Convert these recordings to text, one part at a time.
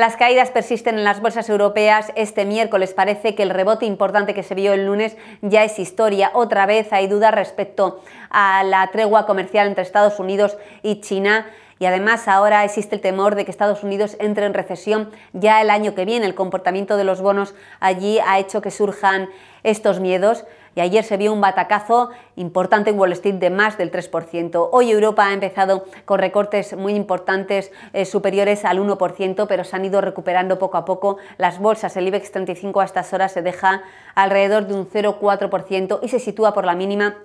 Las caídas persisten en las bolsas europeas este miércoles. Parece que el rebote importante que se vio el lunes ya es historia. Otra vez hay dudas respecto a la tregua comercial entre Estados Unidos y China y además ahora existe el temor de que Estados Unidos entre en recesión ya el año que viene. El comportamiento de los bonos allí ha hecho que surjan estos miedos. Y ayer se vio un batacazo importante en Wall Street de más del 3%. Hoy Europa ha empezado con recortes muy importantes, eh, superiores al 1%, pero se han ido recuperando poco a poco las bolsas. El IBEX 35 a estas horas se deja alrededor de un 0,4% y se sitúa por la mínima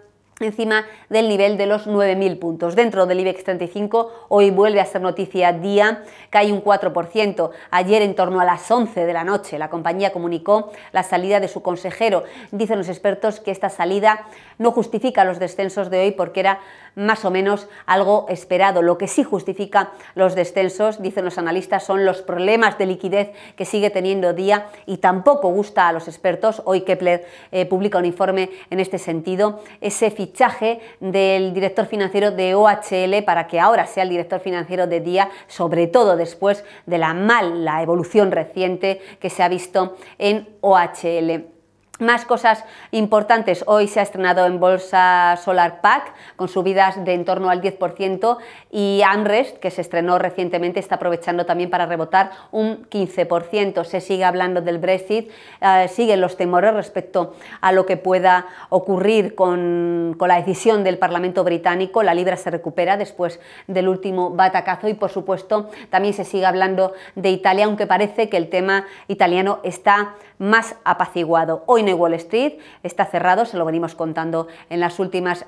encima del nivel de los 9.000 puntos. Dentro del IBEX 35 hoy vuelve a ser noticia día, que hay un 4%. Ayer en torno a las 11 de la noche la compañía comunicó la salida de su consejero. Dicen los expertos que esta salida no justifica los descensos de hoy porque era más o menos algo esperado. Lo que sí justifica los descensos, dicen los analistas, son los problemas de liquidez que sigue teniendo día y tampoco gusta a los expertos. Hoy Kepler eh, publica un informe en este sentido. Ese fichaje del director financiero de OHL para que ahora sea el director financiero de Día, sobre todo después de la mala evolución reciente que se ha visto en OHL. Más cosas importantes. Hoy se ha estrenado en bolsa Solar Pack con subidas de en torno al 10% y Amrest, que se estrenó recientemente, está aprovechando también para rebotar un 15%. Se sigue hablando del Brexit, eh, siguen los temores respecto a lo que pueda ocurrir con, la decisión del Parlamento británico. La libra se recupera después del último batacazo y, por supuesto, también se sigue hablando de Italia, aunque parece que el tema italiano está más apaciguado. Hoy Wall Street está cerrado, se lo venimos contando en las últimas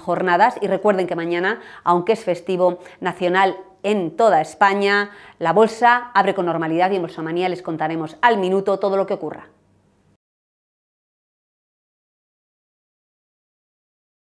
jornadas y recuerden que mañana, aunque es festivo nacional en toda España, la bolsa abre con normalidad y en Bolsa Manía les contaremos al minuto todo lo que ocurra.